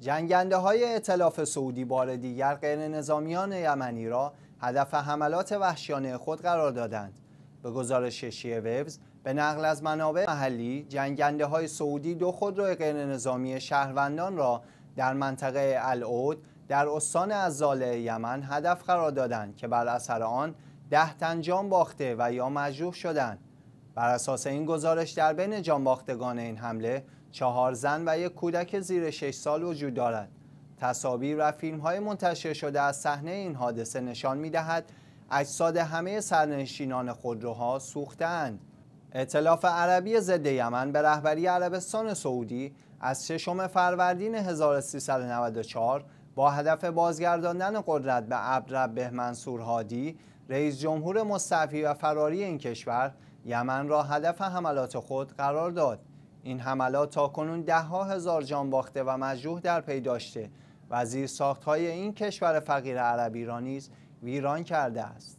جنگنده های اطلاف سعودی بار دیگر غیر نظامیان یمنی را هدف حملات وحشیانه خود قرار دادند. به گزارش شیه ویبز، به نقل از منابع محلی جنگنده های سعودی دو خودروی غیر نظامی شهروندان را در منطقه العود در استان ازاله یمن هدف قرار دادند که بر اثر آن ده تن باخته و یا مجروح شدند. بر اساس این گزارش در بین جانباختگان این حمله چهار زن و یک کودک زیر 6 سال وجود دارد. تصاویر و فیلم های منتشر شده از صحنه این حادثه نشان می دهد اجساد همه سرنشینان خودروها سوختند. اطلاف عربی ضد یمن به رهبری عربستان سعودی از ششم فروردین 1394 با هدف بازگرداندن قدرت به به منصور هادی رئیس جمهور مصطفی و فراری این کشور یمن را هدف حملات خود قرار داد این حملات تا کنون ده ها هزار جان باخته و مجروح در پی داشته و زیر ساخت های این کشور فقیر عربی را نیز ویران کرده است